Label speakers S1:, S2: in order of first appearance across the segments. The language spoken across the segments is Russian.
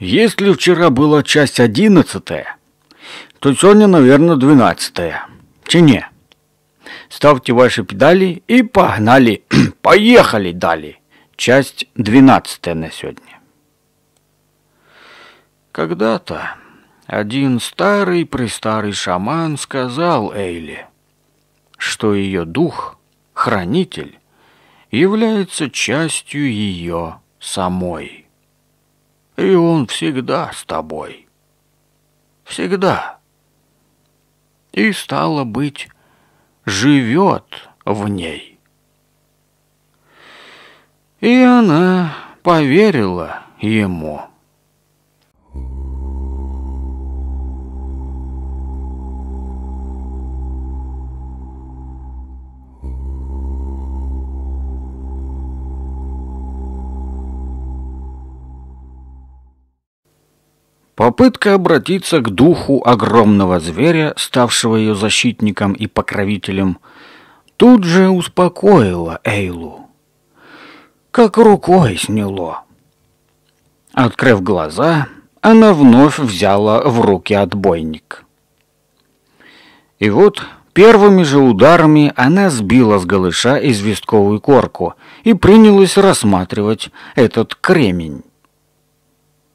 S1: Если вчера была часть одиннадцатая, то сегодня, наверное, двенадцатая. Чине. Ставьте ваши педали и погнали. Поехали далее. Часть двенадцатая на сегодня. Когда-то один старый престарый шаман сказал Эйли, что ее дух, хранитель, является частью ее самой. И он всегда с тобой. Всегда. И, стало быть, живет в ней. И она поверила ему. Ooh. Попытка обратиться к духу огромного зверя, ставшего ее защитником и покровителем, тут же успокоила Эйлу. Как рукой сняло. Открыв глаза, она вновь взяла в руки отбойник. И вот первыми же ударами она сбила с голыша известковую корку и принялась рассматривать этот кремень.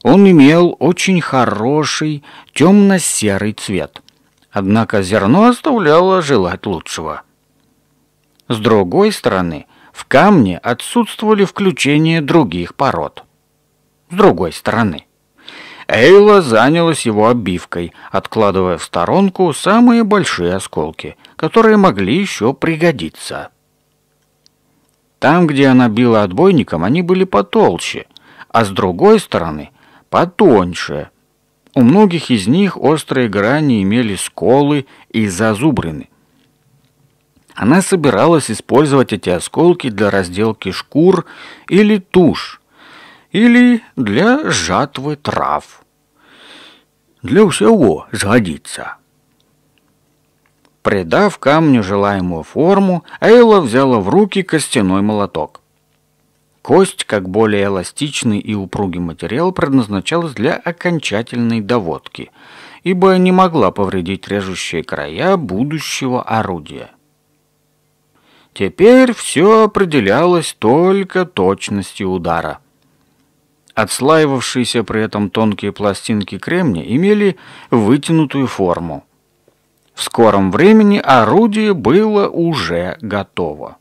S1: Он имел очень хороший темно-серый цвет, однако зерно оставляло желать лучшего. С другой стороны, в камне отсутствовали включения других пород. С другой стороны, Эйла занялась его обивкой, откладывая в сторонку самые большие осколки, которые могли еще пригодиться. Там, где она била отбойником, они были потолще, а с другой стороны потоньше. У многих из них острые грани имели сколы и зазубрины. Она собиралась использовать эти осколки для разделки шкур или туш, или для жатвы трав. Для всего сгодится. Придав камню желаемую форму, Эйла взяла в руки костяной молоток. Кость, как более эластичный и упругий материал, предназначалась для окончательной доводки, ибо не могла повредить режущие края будущего орудия. Теперь все определялось только точностью удара. Отслаивавшиеся при этом тонкие пластинки кремния имели вытянутую форму. В скором времени орудие было уже готово.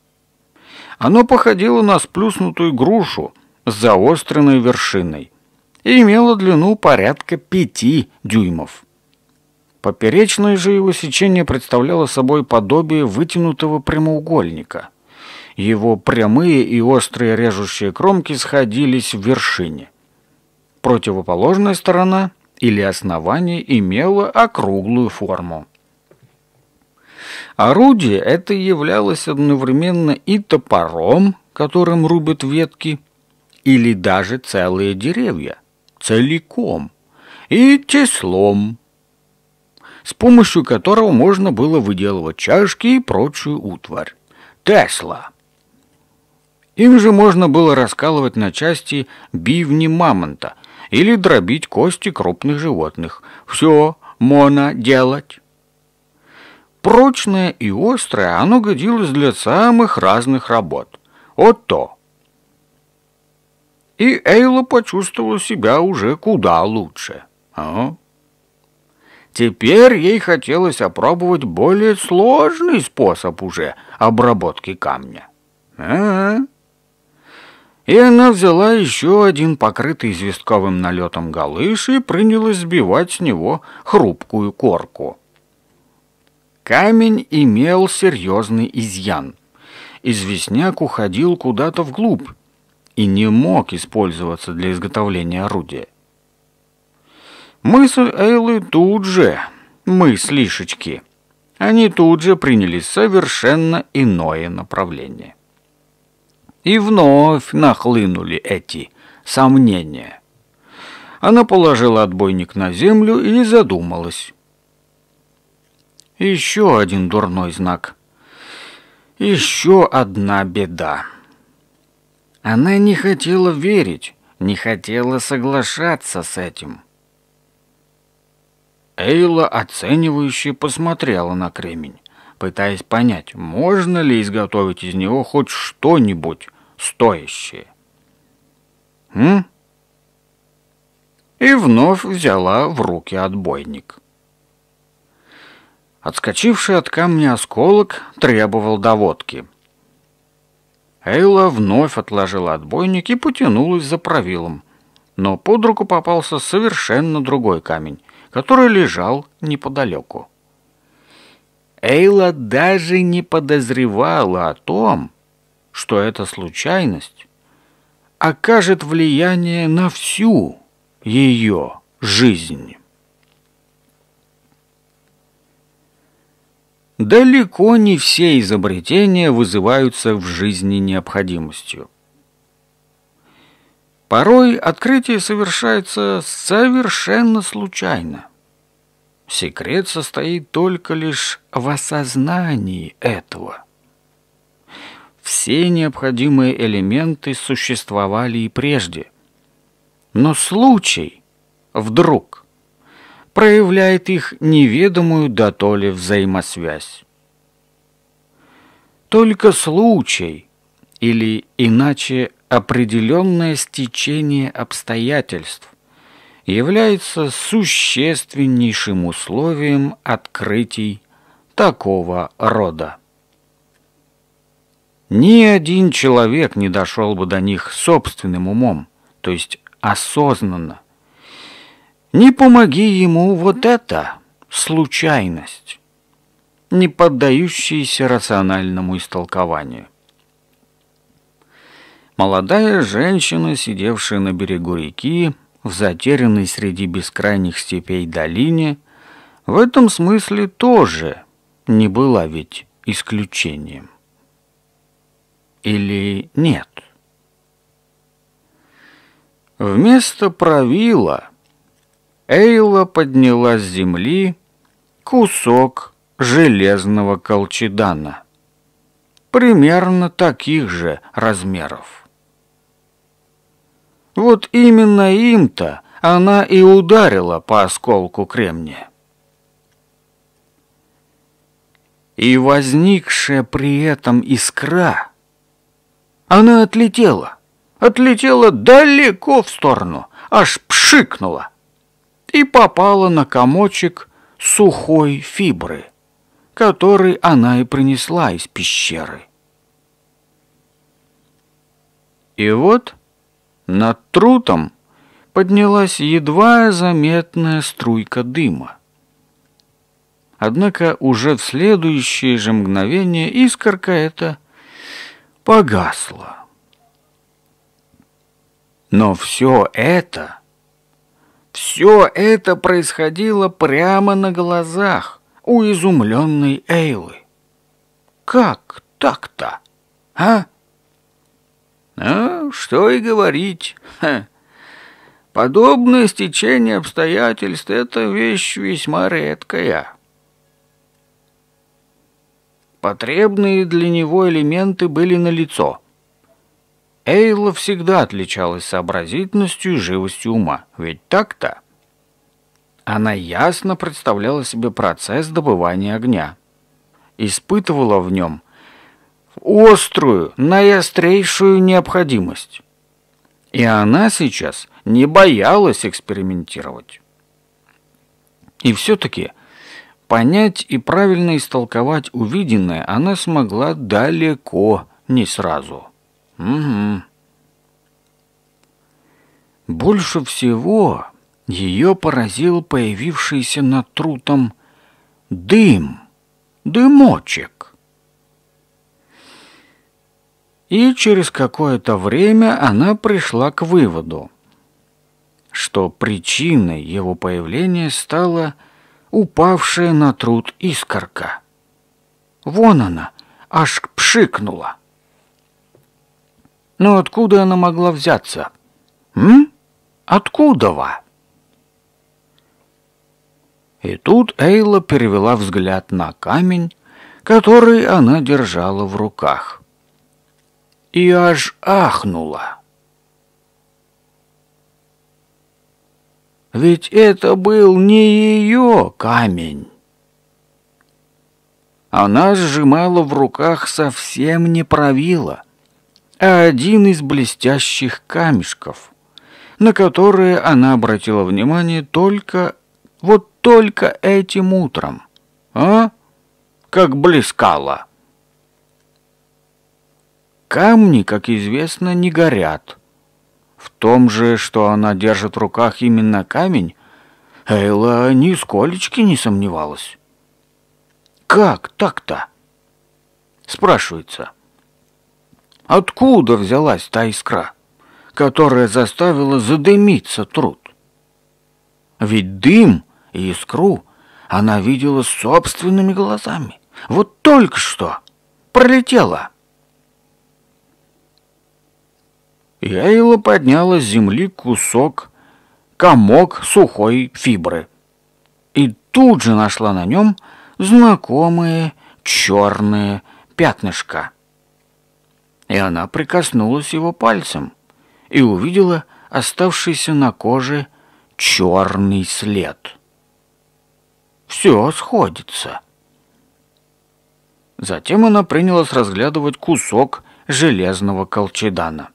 S1: Оно походило на сплюснутую грушу с заостренной вершиной и имело длину порядка пяти дюймов. Поперечное же его сечение представляло собой подобие вытянутого прямоугольника. Его прямые и острые режущие кромки сходились в вершине. Противоположная сторона или основание имела округлую форму. Орудие это являлось одновременно и топором, которым рубят ветки, или даже целые деревья, целиком, и теслом, с помощью которого можно было выделывать чашки и прочую утварь. Тесла. Им же можно было раскалывать на части бивни мамонта или дробить кости крупных животных. Все можно делать. Прочное и острое оно годилось для самых разных работ. Вот то. И Эйла почувствовала себя уже куда лучше. А? Теперь ей хотелось опробовать более сложный способ уже обработки камня. А? И она взяла еще один покрытый известковым налетом галыш и принялась сбивать с него хрупкую корку. Камень имел серьезный изъян. Известняк уходил куда-то вглубь и не мог использоваться для изготовления орудия. Мысль Эйлы тут же, мыслишечки, они тут же приняли совершенно иное направление. И вновь нахлынули эти сомнения. Она положила отбойник на землю и задумалась. Еще один дурной знак. Еще одна беда. Она не хотела верить, не хотела соглашаться с этим. Эйла оценивающе посмотрела на кремень, пытаясь понять, можно ли изготовить из него хоть что-нибудь стоящее. «М?» И вновь взяла в руки отбойник. Отскочивший от камня осколок требовал доводки. Эйла вновь отложила отбойник и потянулась за правилом. Но под руку попался совершенно другой камень, который лежал неподалеку. Эйла даже не подозревала о том, что эта случайность окажет влияние на всю ее жизнь. Далеко не все изобретения вызываются в жизни необходимостью. Порой открытие совершается совершенно случайно. Секрет состоит только лишь в осознании этого. Все необходимые элементы существовали и прежде. Но случай вдруг проявляет их неведомую до дотоле взаимосвязь. Только случай, или иначе определенное стечение обстоятельств, является существеннейшим условием открытий такого рода. Ни один человек не дошел бы до них собственным умом, то есть осознанно, не помоги ему вот это, случайность, не поддающаяся рациональному истолкованию. Молодая женщина, сидевшая на берегу реки, в затерянной среди бескрайних степей долине, в этом смысле тоже не была ведь исключением. Или нет? Вместо правила — Эйла подняла с земли кусок железного колчедана. Примерно таких же размеров. Вот именно им-то она и ударила по осколку кремния. И возникшая при этом искра, она отлетела, отлетела далеко в сторону, аж пшикнула и попала на комочек сухой фибры, который она и принесла из пещеры. И вот над трутом поднялась едва заметная струйка дыма. Однако уже в следующее же мгновение искорка эта погасла. Но все это все это происходило прямо на глазах у изумленной Эйлы. Как так-то, а? А, что и говорить. Ха. Подобное стечение обстоятельств — это вещь весьма редкая. Потребные для него элементы были налицо — Эйла всегда отличалась сообразительностью и живостью ума, ведь так-то? Она ясно представляла себе процесс добывания огня, испытывала в нем острую, наиострейшую необходимость. И она сейчас не боялась экспериментировать. И все-таки понять и правильно истолковать увиденное она смогла далеко не сразу – Угу. Больше всего ее поразил появившийся над трутом дым, дымочек. И через какое-то время она пришла к выводу, что причиной его появления стала упавшая на труд искорка. Вон она, аж пшикнула. Но ну, откуда она могла взяться? М? Откуда ва? И тут Эйла перевела взгляд на камень, который она держала в руках. И аж ахнула. Ведь это был не ее камень. Она сжимала в руках совсем не правило а один из блестящих камешков, на которые она обратила внимание только, вот только этим утром. А? Как блескало. Камни, как известно, не горят. В том же, что она держит в руках именно камень, Эйла нисколечки не сомневалась. «Как так-то?» — спрашивается. — Откуда взялась та искра, которая заставила задымиться труд? Ведь дым и искру она видела собственными глазами. Вот только что пролетела. Яйла подняла с земли кусок, комок сухой фибры. И тут же нашла на нем знакомые черные пятнышко и она прикоснулась его пальцем и увидела оставшийся на коже черный след. Все сходится. Затем она принялась разглядывать кусок железного колчедана.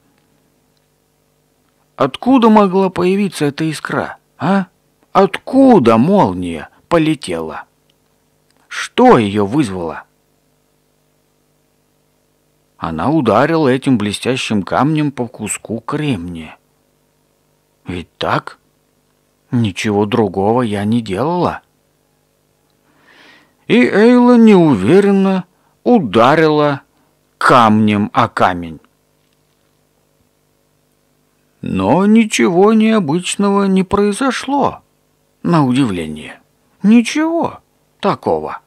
S1: Откуда могла появиться эта искра, а? Откуда молния полетела? Что ее вызвало? — она ударила этим блестящим камнем по куску кремния. Ведь так? Ничего другого я не делала. И Эйла неуверенно ударила камнем о камень. Но ничего необычного не произошло, на удивление. Ничего такого.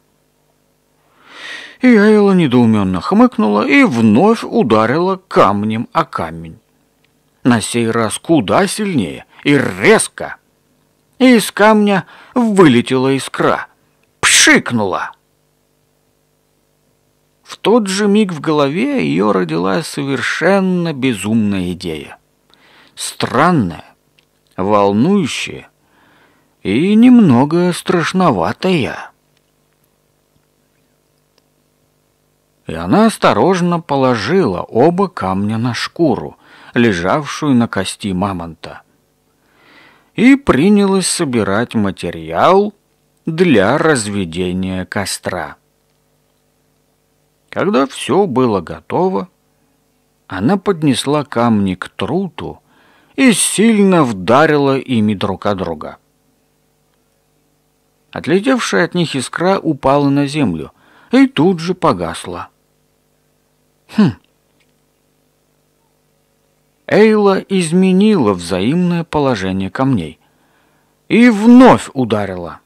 S1: Яэла недоуменно хмыкнула и вновь ударила камнем о камень. На сей раз куда сильнее и резко. И из камня вылетела искра. Пшикнула! В тот же миг в голове ее родилась совершенно безумная идея. Странная, волнующая и немного страшноватая. и она осторожно положила оба камня на шкуру, лежавшую на кости мамонта, и принялась собирать материал для разведения костра. Когда все было готово, она поднесла камни к труту и сильно вдарила ими друг от друга. Отлетевшая от них искра упала на землю и тут же погасла. Хм. Эйла изменила взаимное положение камней и вновь ударила.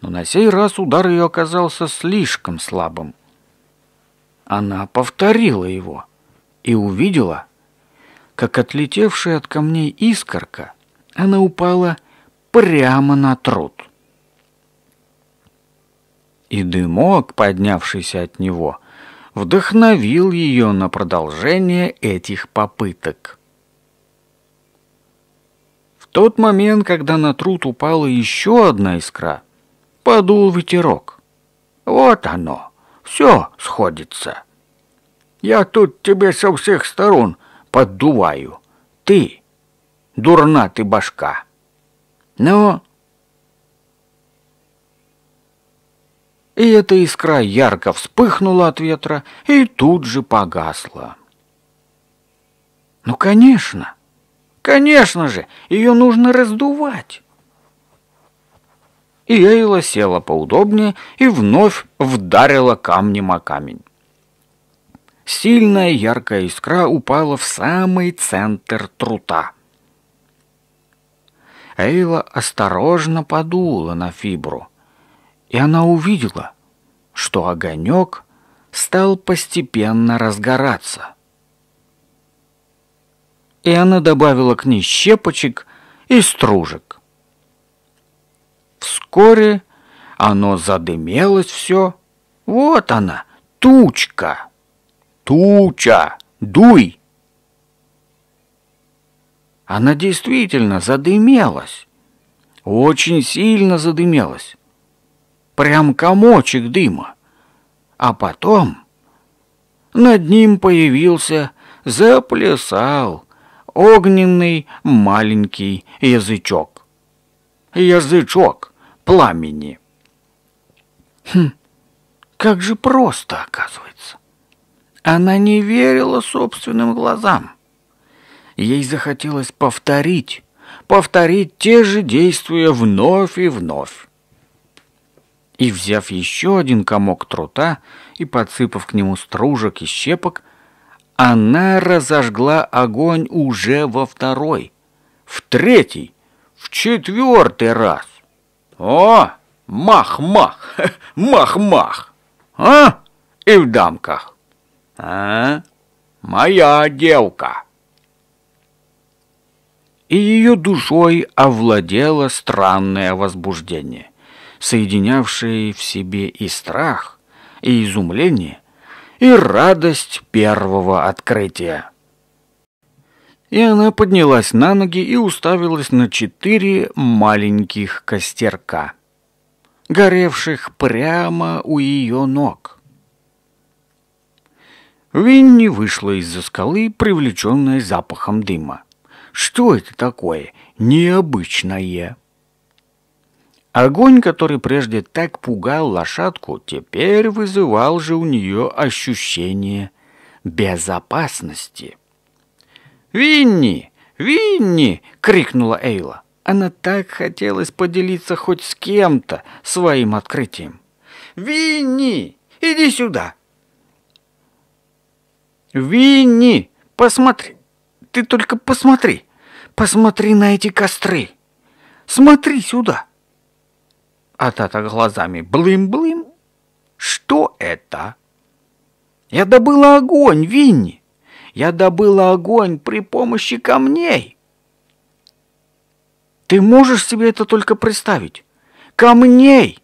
S1: Но на сей раз удар ее оказался слишком слабым. Она повторила его и увидела, как отлетевшая от камней искорка, она упала прямо на труд. И дымок, поднявшийся от него, — вдохновил ее на продолжение этих попыток. В тот момент, когда на труд упала еще одна искра, подул ветерок. «Вот оно, все сходится. Я тут тебе со всех сторон поддуваю. Ты, дурна ты башка. Но и эта искра ярко вспыхнула от ветра и тут же погасла. Ну, конечно, конечно же, ее нужно раздувать. И Эйла села поудобнее и вновь вдарила камнем о камень. Сильная яркая искра упала в самый центр трута. Эйла осторожно подула на фибру — и она увидела, что огонек стал постепенно разгораться. И она добавила к ней щепочек и стружек. Вскоре оно задымелось все. Вот она, тучка. Туча, дуй! Она действительно задымелась. Очень сильно задымелась прям комочек дыма. А потом над ним появился, заплясал огненный маленький язычок. Язычок пламени. Хм, как же просто, оказывается. Она не верила собственным глазам. Ей захотелось повторить, повторить те же действия вновь и вновь. И, взяв еще один комок трута и подсыпав к нему стружек и щепок, она разожгла огонь уже во второй, в третий, в четвертый раз. О, мах-мах, мах-мах, а? И в дамках. А? Моя девка. И ее душой овладело странное возбуждение соединявшие в себе и страх, и изумление, и радость первого открытия. И она поднялась на ноги и уставилась на четыре маленьких костерка, горевших прямо у ее ног. Винни вышла из-за скалы, привлеченная запахом дыма. Что это такое необычное? Огонь, который прежде так пугал лошадку, теперь вызывал же у нее ощущение безопасности. «Винни! Винни!» — крикнула Эйла. Она так хотелось поделиться хоть с кем-то своим открытием. «Винни! Иди сюда!» «Винни! Посмотри! Ты только посмотри! Посмотри на эти костры! Смотри сюда!» а тата глазами «Блым-блым! Что это?» «Я добыла огонь, Винни! Я добыла огонь при помощи камней!» «Ты можешь себе это только представить? Камней!»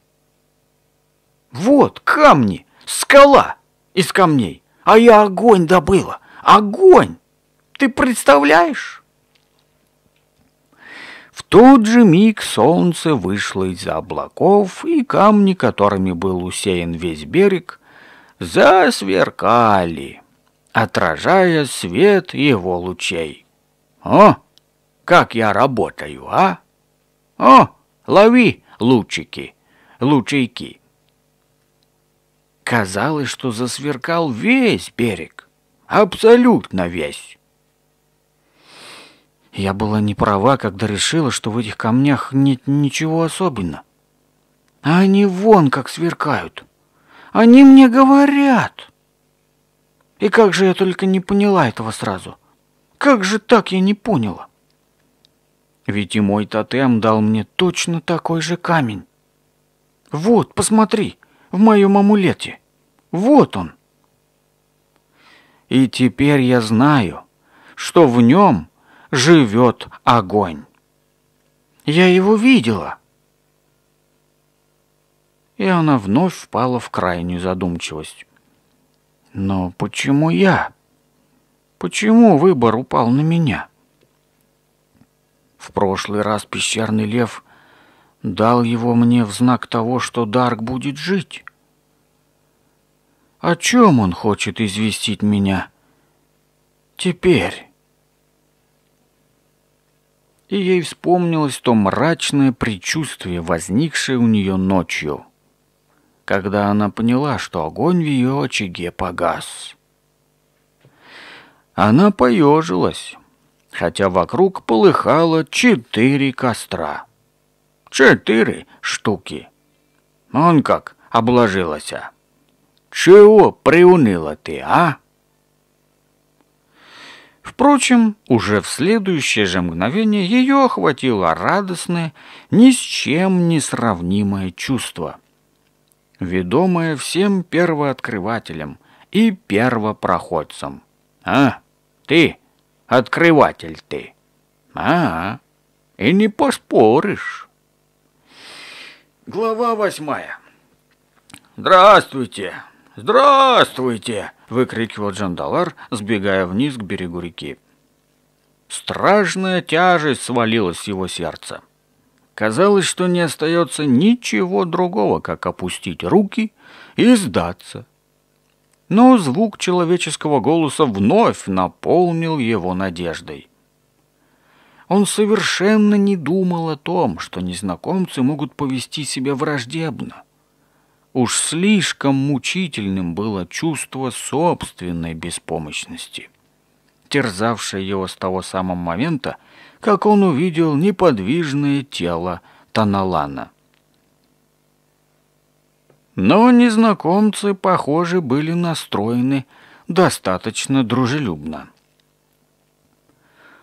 S1: «Вот, камни! Скала из камней! А я огонь добыла! Огонь! Ты представляешь?» тот же миг солнце вышло из-за облаков, и камни, которыми был усеян весь берег, засверкали, отражая свет его лучей. «О, как я работаю, а! О, лови лучики, лучейки!» Казалось, что засверкал весь берег, абсолютно весь. Я была не права, когда решила, что в этих камнях нет ничего особенного. они вон как сверкают. Они мне говорят. И как же я только не поняла этого сразу. Как же так я не поняла? Ведь и мой тотем дал мне точно такой же камень. Вот, посмотри, в моем амулете. Вот он. И теперь я знаю, что в нем живет огонь. Я его видела. И она вновь впала в крайнюю задумчивость. Но почему я? Почему выбор упал на меня? В прошлый раз пещерный лев дал его мне в знак того, что Дарк будет жить. О чем он хочет известить меня? Теперь и ей вспомнилось то мрачное предчувствие, возникшее у нее ночью, когда она поняла, что огонь в ее очаге погас. Она поежилась, хотя вокруг полыхало четыре костра. Четыре штуки. Он как обложилась. Чего приуныла ты, а? Впрочем, уже в следующее же мгновение ее охватило радостное, ни с чем не сравнимое чувство, ведомое всем первооткрывателям и первопроходцам. «А, ты, открыватель ты! А, и не поспоришь!» Глава восьмая. «Здравствуйте! Здравствуйте!» — выкрикивал Джандалар, сбегая вниз к берегу реки. Страшная тяжесть свалилась с его сердца. Казалось, что не остается ничего другого, как опустить руки и сдаться. Но звук человеческого голоса вновь наполнил его надеждой. Он совершенно не думал о том, что незнакомцы могут повести себя враждебно — Уж слишком мучительным было чувство собственной беспомощности, терзавшее его с того самого момента, как он увидел неподвижное тело Таналана. Но незнакомцы, похоже, были настроены достаточно дружелюбно.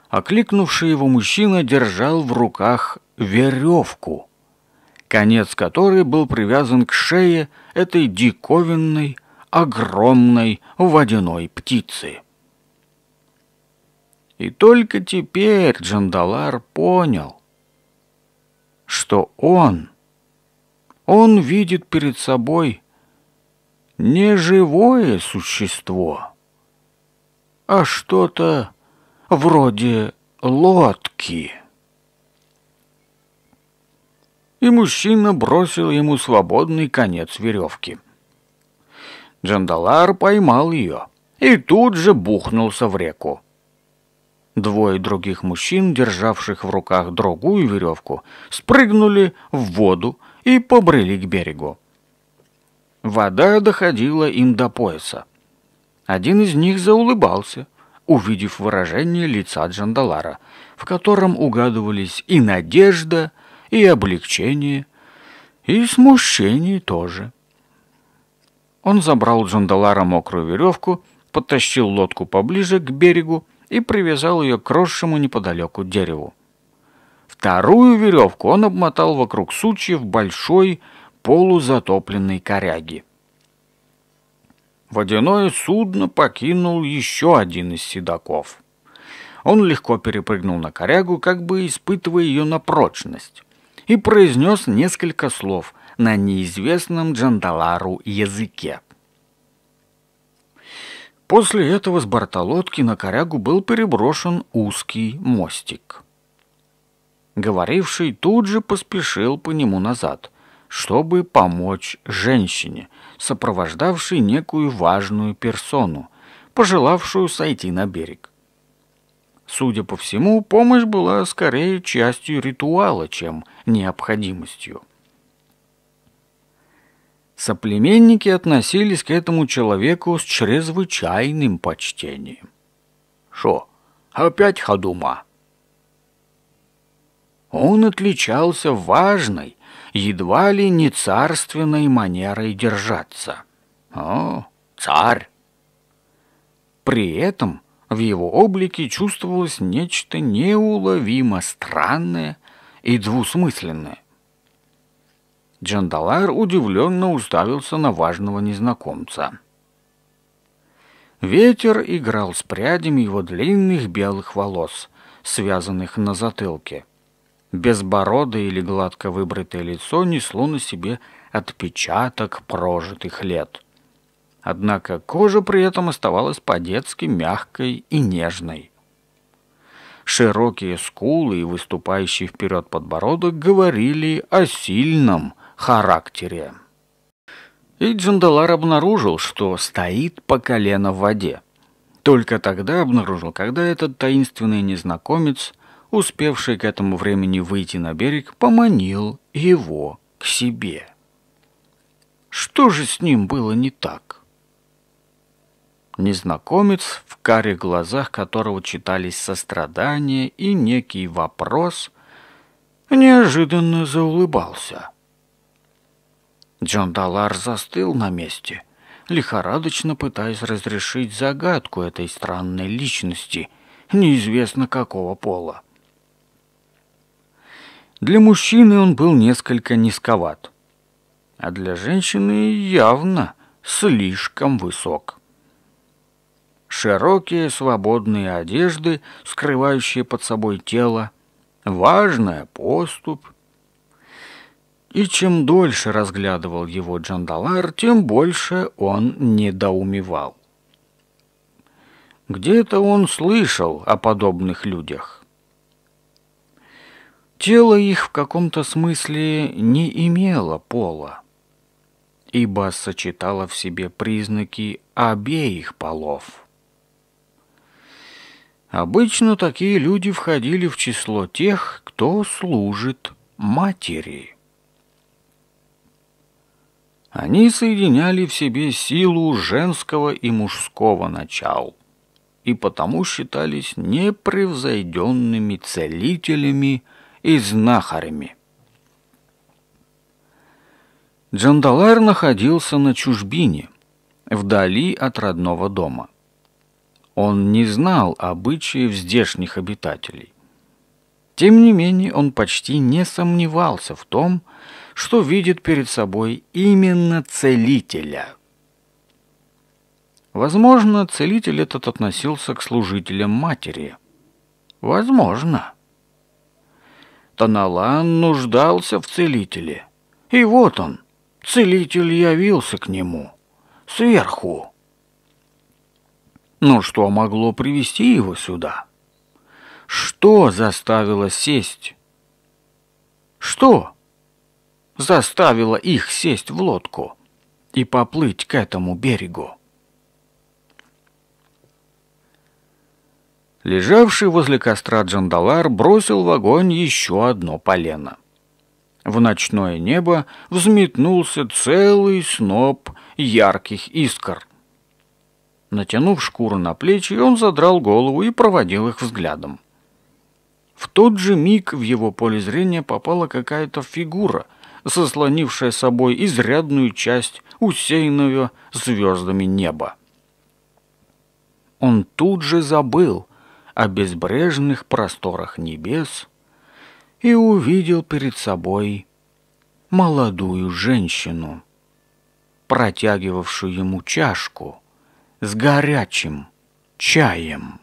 S1: Окликнувший его мужчина держал в руках веревку — конец которой был привязан к шее этой диковинной, огромной водяной птицы. И только теперь Джандалар понял, что он, он видит перед собой не живое существо, а что-то вроде лодки и мужчина бросил ему свободный конец веревки. Джандалар поймал ее и тут же бухнулся в реку. Двое других мужчин, державших в руках другую веревку, спрыгнули в воду и побрели к берегу. Вода доходила им до пояса. Один из них заулыбался, увидев выражение лица Джандалара, в котором угадывались и надежда, и облегчение, и смущение тоже. Он забрал Джандалара мокрую веревку, подтащил лодку поближе к берегу и привязал ее к росшему неподалеку дереву. Вторую веревку он обмотал вокруг сучьев большой полузатопленной коряги. Водяное судно покинул еще один из седаков. Он легко перепрыгнул на корягу, как бы испытывая ее на прочность и произнес несколько слов на неизвестном Джандалару языке. После этого с борта лодки на корягу был переброшен узкий мостик. Говоривший тут же поспешил по нему назад, чтобы помочь женщине, сопровождавшей некую важную персону, пожелавшую сойти на берег. Судя по всему, помощь была скорее частью ритуала, чем необходимостью. Соплеменники относились к этому человеку с чрезвычайным почтением. «Шо, опять ходума?» Он отличался важной, едва ли не царственной манерой держаться. «О, царь!» При этом в его облике чувствовалось нечто неуловимо странное и двусмысленное. Джон Джандалайр удивленно уставился на важного незнакомца. Ветер играл с прядями его длинных белых волос, связанных на затылке. Безбородое или гладко выбритое лицо несло на себе отпечаток прожитых лет. Однако кожа при этом оставалась по-детски мягкой и нежной. Широкие скулы и выступающий вперед подбородок говорили о сильном характере. И Джандалар обнаружил, что стоит по колено в воде. Только тогда обнаружил, когда этот таинственный незнакомец, успевший к этому времени выйти на берег, поманил его к себе. Что же с ним было не так? Незнакомец, в карих глазах которого читались сострадание и некий вопрос, неожиданно заулыбался. Джон Далар застыл на месте, лихорадочно пытаясь разрешить загадку этой странной личности, неизвестно какого пола. Для мужчины он был несколько низковат, а для женщины явно слишком высок широкие свободные одежды, скрывающие под собой тело, важная поступь. И чем дольше разглядывал его Джандалар, тем больше он недоумевал. Где-то он слышал о подобных людях. Тело их в каком-то смысле не имело пола, ибо сочетало в себе признаки обеих полов. Обычно такие люди входили в число тех, кто служит матери. Они соединяли в себе силу женского и мужского начал и потому считались непревзойденными целителями и знахарями. Джандалар находился на чужбине, вдали от родного дома – он не знал обычаев здешних обитателей. Тем не менее, он почти не сомневался в том, что видит перед собой именно целителя. Возможно, целитель этот относился к служителям матери. Возможно. Таналан нуждался в целителе. И вот он, целитель явился к нему. Сверху. Но ну, что могло привести его сюда? Что заставило сесть? Что заставило их сесть в лодку и поплыть к этому берегу? Лежавший возле костра Джандалар бросил в огонь еще одно полено. В ночное небо взметнулся целый сноп ярких искр. Натянув шкуру на плечи, он задрал голову и проводил их взглядом. В тот же миг в его поле зрения попала какая-то фигура, заслонившая собой изрядную часть усеянного звездами неба. Он тут же забыл о безбрежных просторах небес и увидел перед собой молодую женщину, протягивавшую ему чашку — с горячим чаем.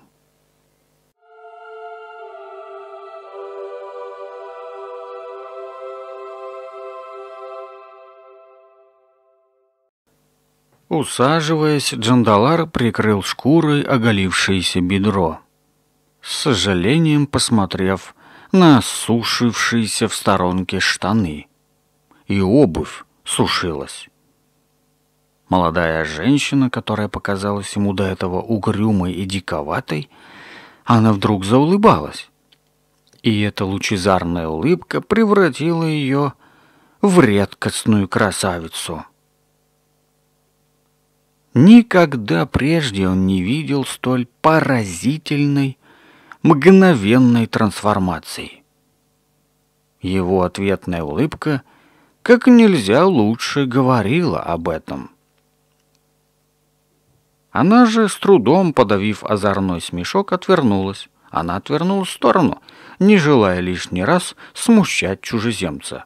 S1: Усаживаясь, Джандалар прикрыл шкурой оголившееся бедро. С сожалением посмотрев на сушившиеся в сторонке штаны. И обувь сушилась. Молодая женщина, которая показалась ему до этого угрюмой и диковатой, она вдруг заулыбалась. И эта лучезарная улыбка превратила ее в редкостную красавицу. Никогда прежде он не видел столь поразительной, мгновенной трансформации. Его ответная улыбка как нельзя лучше говорила об этом — она же, с трудом подавив озорной смешок, отвернулась. Она отвернулась в сторону, не желая лишний раз смущать чужеземца.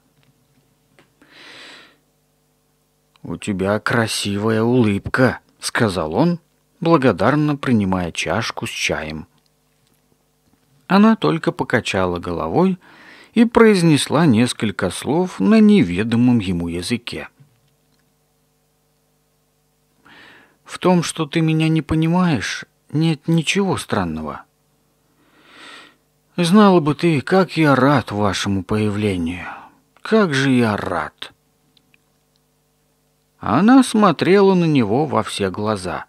S1: «У тебя красивая улыбка», — сказал он, благодарно принимая чашку с чаем. Она только покачала головой и произнесла несколько слов на неведомом ему языке. В том, что ты меня не понимаешь, нет ничего странного. Знала бы ты, как я рад вашему появлению. Как же я рад. Она смотрела на него во все глаза.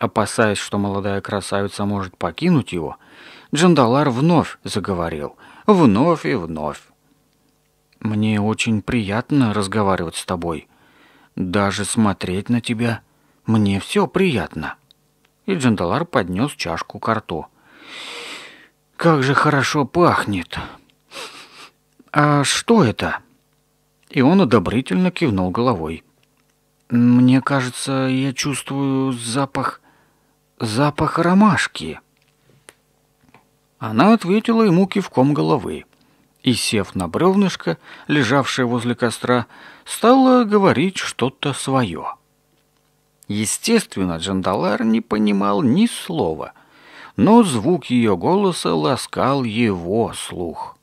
S1: Опасаясь, что молодая красавица может покинуть его, Джандалар вновь заговорил, вновь и вновь. «Мне очень приятно разговаривать с тобой, даже смотреть на тебя». Мне все приятно». И Джандалар поднес чашку к рту. «Как же хорошо пахнет!» «А что это?» И он одобрительно кивнул головой. «Мне кажется, я чувствую запах... запах ромашки». Она ответила ему кивком головы и, сев на бревнышко, лежавшее возле костра, стала говорить что-то свое. Естественно, Джандалар не понимал ни слова, но звук ее голоса ласкал его слух,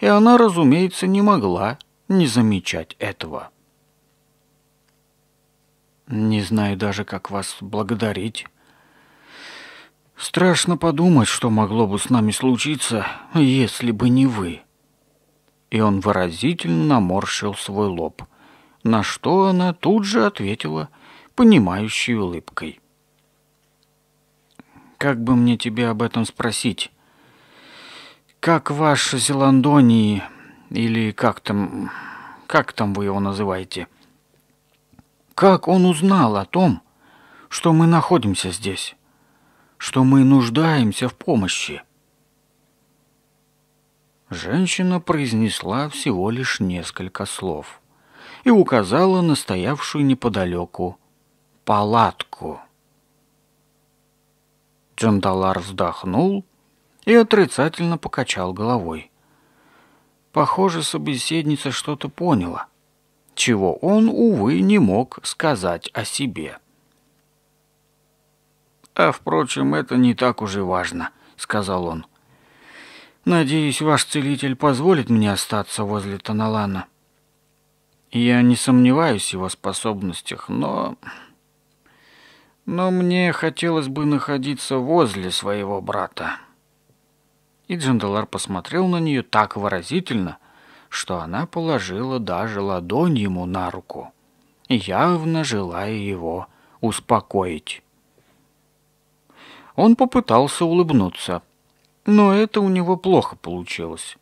S1: и она, разумеется, не могла не замечать этого. «Не знаю даже, как вас благодарить», Страшно подумать, что могло бы с нами случиться, если бы не вы. И он выразительно наморщил свой лоб, на что она тут же ответила понимающей улыбкой. «Как бы мне тебе об этом спросить? Как ваш Зеландонии, или как там... как там вы его называете? Как он узнал о том, что мы находимся здесь? Что мы нуждаемся в помощи?» Женщина произнесла всего лишь несколько слов и указала на стоявшую неподалеку палатку. Джандалар вздохнул и отрицательно покачал головой. Похоже, собеседница что-то поняла, чего он, увы, не мог сказать о себе. «А, впрочем, это не так уж и важно», — сказал он. «Надеюсь, ваш целитель позволит мне остаться возле Таналана. Я не сомневаюсь в его способностях, но но мне хотелось бы находиться возле своего брата». И Джандалар посмотрел на нее так выразительно, что она положила даже ладонь ему на руку, явно желая его успокоить. Он попытался улыбнуться, но это у него плохо получилось.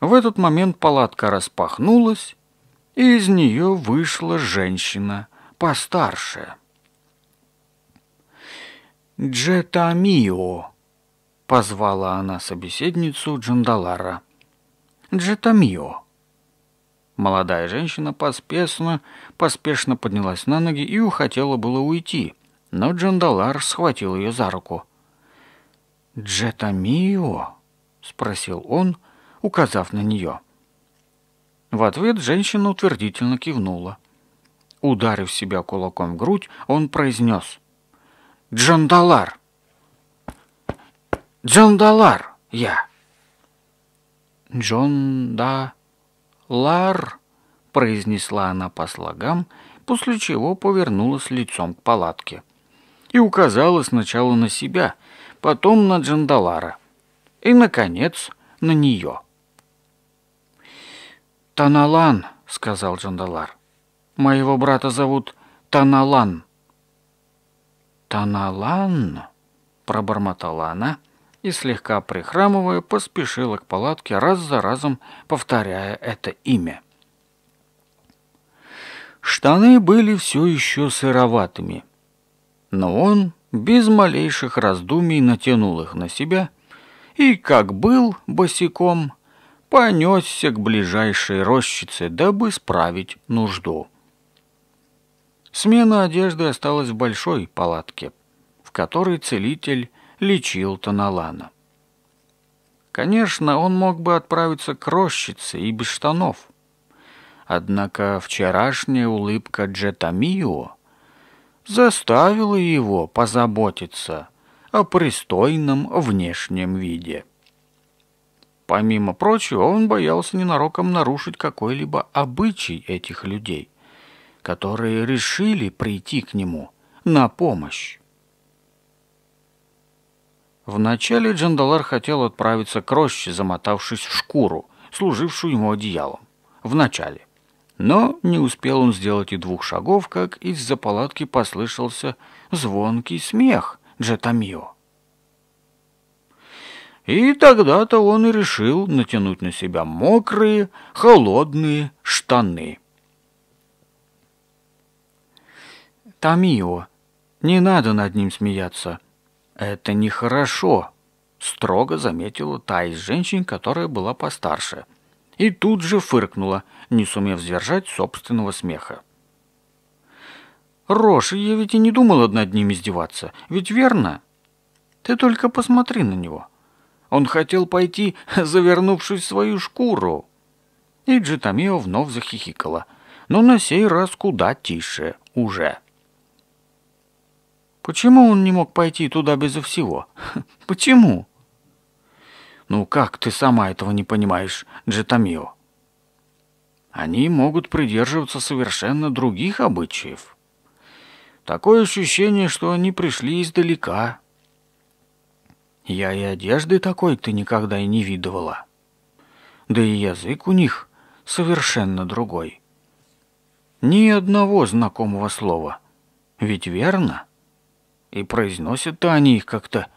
S1: В этот момент палатка распахнулась, и из нее вышла женщина постарше. «Джетамио», — позвала она собеседницу Джандалара. «Джетамио». Молодая женщина поспешно, поспешно поднялась на ноги и ухотела было уйти, но Джандалар схватил ее за руку. «Джетамио?» — спросил он, указав на нее. В ответ женщина утвердительно кивнула. Ударив себя кулаком в грудь, он произнес — Джандалар, Джандалар, я. Джон да Лар, произнесла она по слогам, после чего повернулась лицом к палатке и указала сначала на себя, потом на Джандалара и, наконец, на нее. «Таналан», — сказал Джандалар, — «моего брата зовут Таналан». «Таналан!» – пробормотала она и, слегка прихрамывая, поспешила к палатке раз за разом, повторяя это имя. Штаны были все еще сыроватыми, но он без малейших раздумий натянул их на себя и, как был босиком, понесся к ближайшей рощице, дабы справить нужду. Смена одежды осталась в большой палатке, в которой целитель лечил Таналана. Конечно, он мог бы отправиться к рощице и без штанов. Однако вчерашняя улыбка Джетамио заставила его позаботиться о пристойном внешнем виде. Помимо прочего, он боялся ненароком нарушить какой-либо обычай этих людей которые решили прийти к нему на помощь. Вначале Джандалар хотел отправиться к роще, замотавшись в шкуру, служившую ему одеялом. Вначале. Но не успел он сделать и двух шагов, как из-за палатки послышался звонкий смех Джетамио. И тогда-то он и решил натянуть на себя мокрые, холодные штаны. Тамио, не надо над ним смеяться. Это нехорошо», — строго заметила та из женщин, которая была постарше. И тут же фыркнула, не сумев сдержать собственного смеха. «Рош, я ведь и не думала над ним издеваться, ведь верно? Ты только посмотри на него. Он хотел пойти, завернувшись в свою шкуру». И Джитамио вновь захихикала, но на сей раз куда тише уже. Почему он не мог пойти туда безо всего? Почему? Ну как ты сама этого не понимаешь, Джетамио? Они могут придерживаться совершенно других обычаев. Такое ощущение, что они пришли издалека. Я и одежды такой ты никогда и не видывала. Да и язык у них совершенно другой. Ни одного знакомого слова. Ведь верно? — и произносят-то они их как-то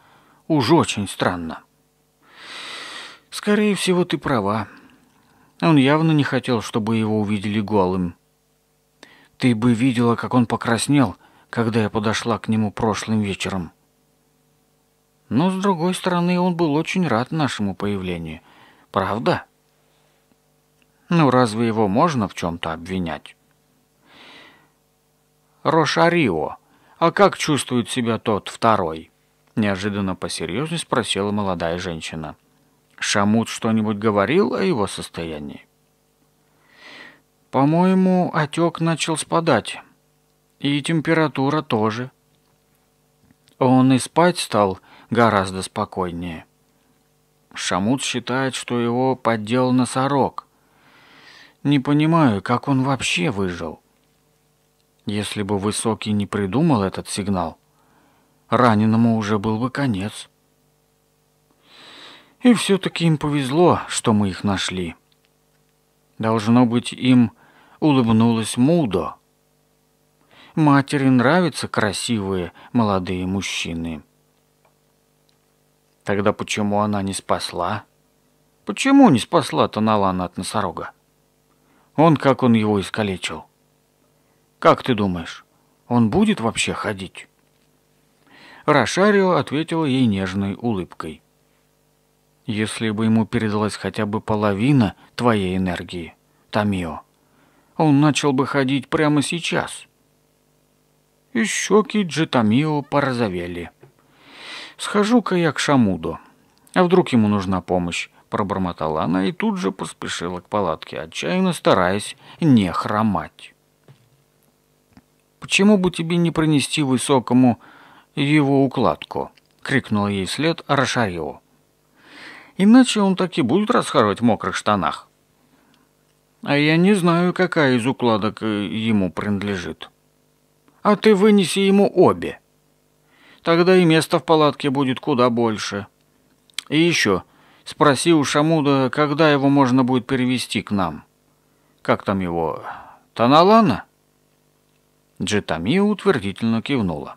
S1: уж очень странно. Скорее всего, ты права. Он явно не хотел, чтобы его увидели голым. Ты бы видела, как он покраснел, когда я подошла к нему прошлым вечером. Но, с другой стороны, он был очень рад нашему появлению. Правда? Ну, разве его можно в чем-то обвинять? Рошарио а как чувствует себя тот второй?» Неожиданно посерьезнее спросила молодая женщина. «Шамут что-нибудь говорил о его состоянии?» «По-моему, отек начал спадать. И температура тоже. Он и спать стал гораздо спокойнее. Шамут считает, что его поддел носорог. Не понимаю, как он вообще выжил». Если бы Высокий не придумал этот сигнал, раненому уже был бы конец. И все-таки им повезло, что мы их нашли. Должно быть, им улыбнулась Мудо. Матери нравятся красивые молодые мужчины. Тогда почему она не спасла? Почему не спасла Таналана от носорога? Он, как он его искалечил. Как ты думаешь, он будет вообще ходить?» Рошарио ответила ей нежной улыбкой. «Если бы ему передалась хотя бы половина твоей энергии, Тамио, он начал бы ходить прямо сейчас». И щеки Джитамио порозовели. «Схожу-ка я к Шамудо, А вдруг ему нужна помощь?» пробормотала она и тут же поспешила к палатке, отчаянно стараясь не хромать. Почему бы тебе не принести высокому его укладку?» — крикнула ей вслед Арашарио. «Иначе он так и будет расхаживать в мокрых штанах». «А я не знаю, какая из укладок э, ему принадлежит». «А ты вынеси ему обе. Тогда и места в палатке будет куда больше». «И еще, спроси у Шамуда, когда его можно будет перевести к нам». «Как там его? Таналана?» Джитамия утвердительно кивнула.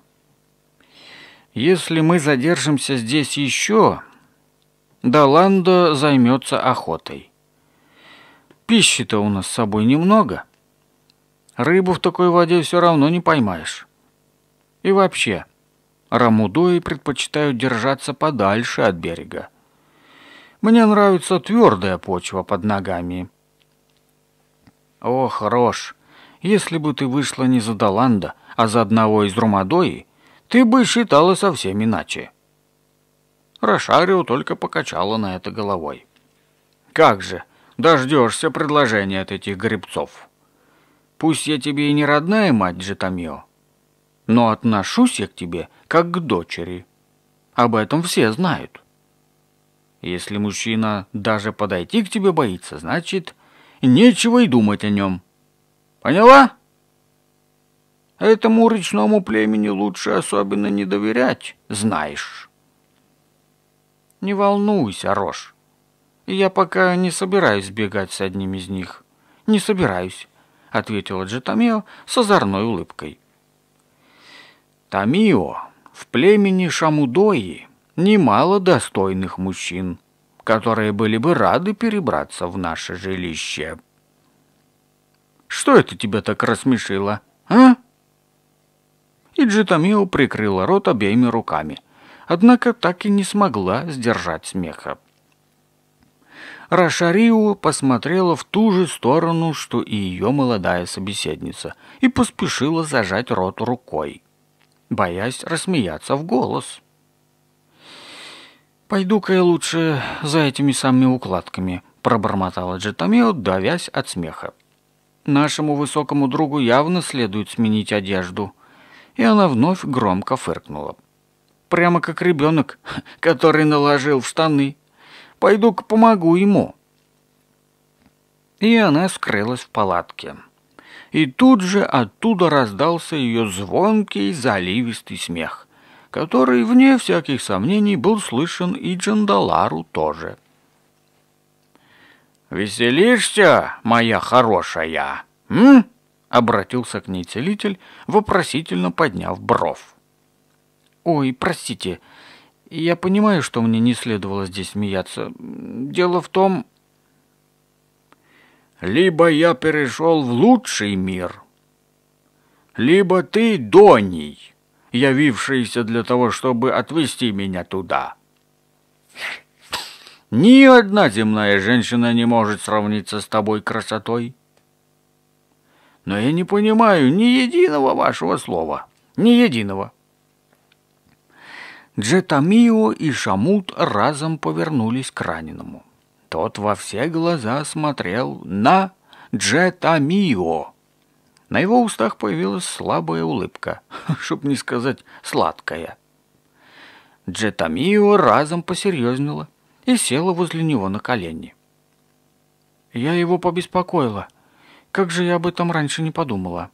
S1: «Если мы задержимся здесь еще, Даланда займется охотой. Пищи-то у нас с собой немного. Рыбу в такой воде все равно не поймаешь. И вообще, рамудои предпочитают держаться подальше от берега. Мне нравится твердая почва под ногами». «Ох, хорош. Если бы ты вышла не за Даланда, а за одного из Румадои, ты бы считала совсем иначе». Рошарио только покачала на это головой. «Как же, дождешься предложения от этих гребцов. Пусть я тебе и не родная мать, Житамио, но отношусь я к тебе как к дочери. Об этом все знают. Если мужчина даже подойти к тебе боится, значит, нечего и думать о нем». Поняла? Этому речному племени лучше особенно не доверять, знаешь. Не волнуйся, Рош. Я пока не собираюсь бегать с одним из них. Не собираюсь, ответила Джетамио с озорной улыбкой. Тамио, в племени Шамудои немало достойных мужчин, которые были бы рады перебраться в наше жилище. Что это тебя так рассмешило, а?» И Джитамио прикрыла рот обеими руками, однако так и не смогла сдержать смеха. Рашарио посмотрела в ту же сторону, что и ее молодая собеседница, и поспешила зажать рот рукой, боясь рассмеяться в голос. «Пойду-ка я лучше за этими самыми укладками», — пробормотала Джитамио, давясь от смеха. Нашему высокому другу явно следует сменить одежду». И она вновь громко фыркнула. «Прямо как ребенок, который наложил в штаны. Пойду-ка помогу ему». И она скрылась в палатке. И тут же оттуда раздался ее звонкий заливистый смех, который, вне всяких сомнений, был слышен и Джандалару тоже. «Веселишься, моя хорошая?» «М?» — обратился к ней целитель, вопросительно подняв бров. «Ой, простите, я понимаю, что мне не следовало здесь смеяться. Дело в том...» «Либо я перешел в лучший мир, либо ты, Доний, явившийся для того, чтобы отвезти меня туда». Ни одна земная женщина не может сравниться с тобой красотой. Но я не понимаю ни единого вашего слова. Ни единого. Джетамио и Шамут разом повернулись к раненому. Тот во все глаза смотрел на Джетамио. На его устах появилась слабая улыбка, чтоб не сказать сладкая. Джетамио разом посерьезнела и села возле него на колени. Я его побеспокоила. Как же я об этом раньше не подумала?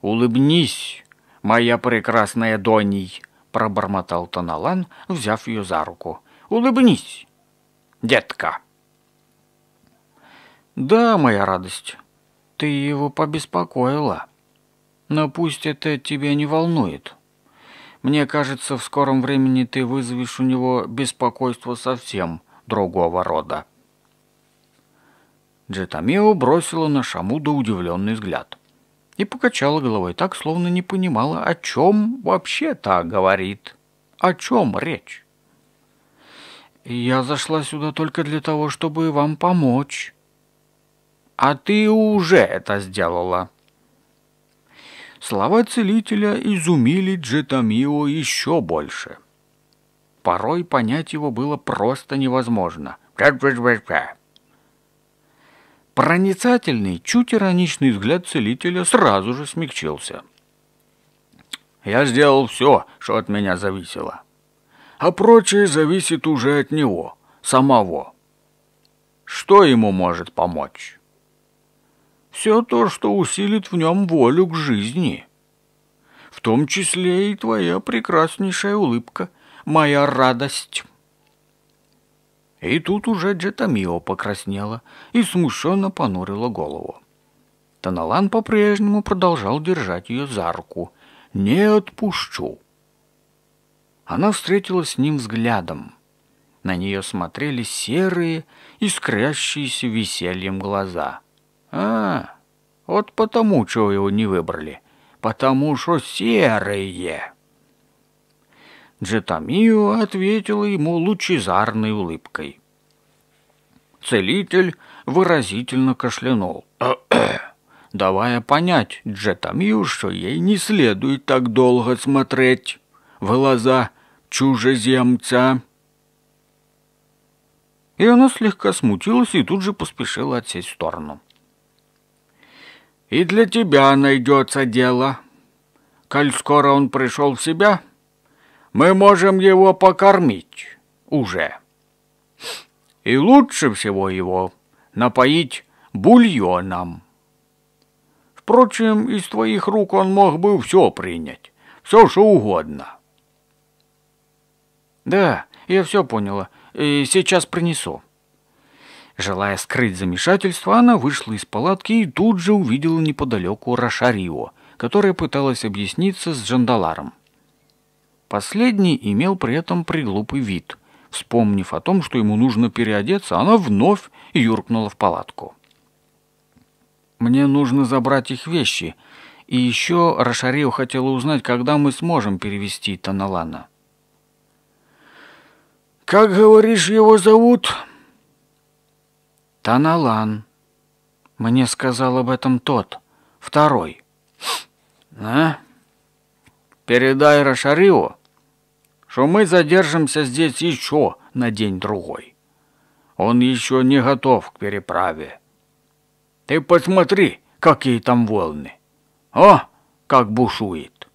S1: «Улыбнись, моя прекрасная Доней!» — пробормотал Тоналан, взяв ее за руку. «Улыбнись, детка!» «Да, моя радость, ты его побеспокоила. Но пусть это тебя не волнует. Мне кажется, в скором времени ты вызовешь у него беспокойство совсем другого рода». Джетамио бросила на Шамуда удивленный взгляд и покачала головой так, словно не понимала, о чем вообще та говорит, о чем речь. «Я зашла сюда только для того, чтобы вам помочь». «А ты уже это сделала», Слова целителя изумили Джетамио еще больше. Порой понять его было просто невозможно. Проницательный, чуть ироничный взгляд целителя сразу же смягчился. «Я сделал все, что от меня зависело. А прочее зависит уже от него, самого. Что ему может помочь?» все то, что усилит в нем волю к жизни. В том числе и твоя прекраснейшая улыбка, моя радость». И тут уже Джетамио покраснела и смущенно понурила голову. Таналан по-прежнему продолжал держать ее за руку. «Не отпущу!» Она встретилась с ним взглядом. На нее смотрели серые, искрящиеся весельем глаза. А, вот потому, чего его не выбрали. Потому что серые. Джетамио ответила ему лучезарной улыбкой. Целитель выразительно кашлянул, давая понять Джетамию, что ей не следует так долго смотреть в глаза чужеземца. И она слегка смутилась и тут же поспешила отсесть в сторону и для тебя найдется дело. Коль скоро он пришел в себя, мы можем его покормить уже. И лучше всего его напоить бульоном. Впрочем, из твоих рук он мог бы все принять, все что угодно. Да, я все поняла, и сейчас принесу. Желая скрыть замешательство, она вышла из палатки и тут же увидела неподалеку Рошарио, которая пыталась объясниться с Джандаларом. Последний имел при этом приглупый вид. Вспомнив о том, что ему нужно переодеться, она вновь юркнула в палатку. «Мне нужно забрать их вещи», и еще Рашарио хотела узнать, когда мы сможем перевести Таналана. «Как говоришь, его зовут?» Таналан. Мне сказал об этом тот, второй. А? Передай Рашарио, что мы задержимся здесь еще на день-другой. Он еще не готов к переправе. Ты посмотри, какие там волны. О, как бушует.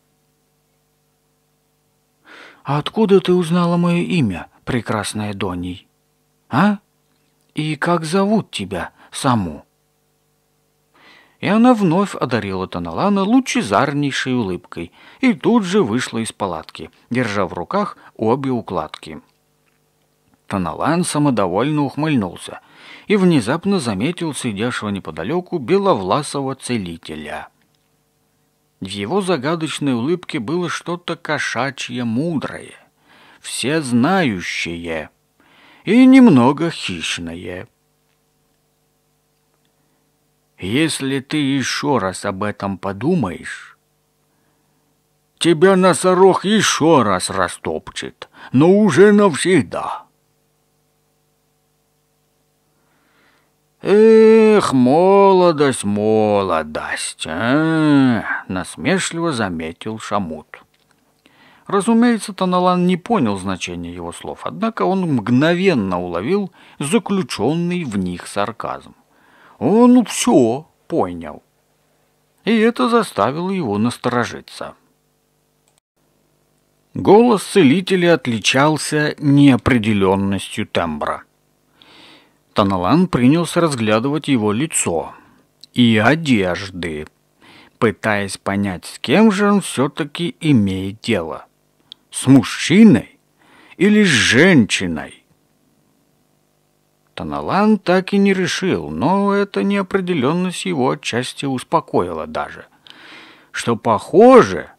S1: А откуда ты узнала мое имя, прекрасная Доней? А? «И как зовут тебя саму?» И она вновь одарила Таналана лучезарнейшей улыбкой и тут же вышла из палатки, держа в руках обе укладки. Таналан самодовольно ухмыльнулся и внезапно заметил сидящего неподалеку беловласого целителя. В его загадочной улыбке было что-то кошачье мудрое, всезнающее — и немного хищное. Если ты еще раз об этом подумаешь, тебя носорог еще раз растопчет, но уже навсегда. «Эх, молодость, молодость!» а — насмешливо заметил Шамут. Разумеется, Таналан не понял значения его слов, однако он мгновенно уловил заключенный в них сарказм. Он все понял. И это заставило его насторожиться. Голос целителя отличался неопределенностью тембра. Таналан принялся разглядывать его лицо и одежды, пытаясь понять, с кем же он все-таки имеет дело с мужчиной или с женщиной? Таналан так и не решил, но эта неопределенность его отчасти успокоила даже, что, похоже,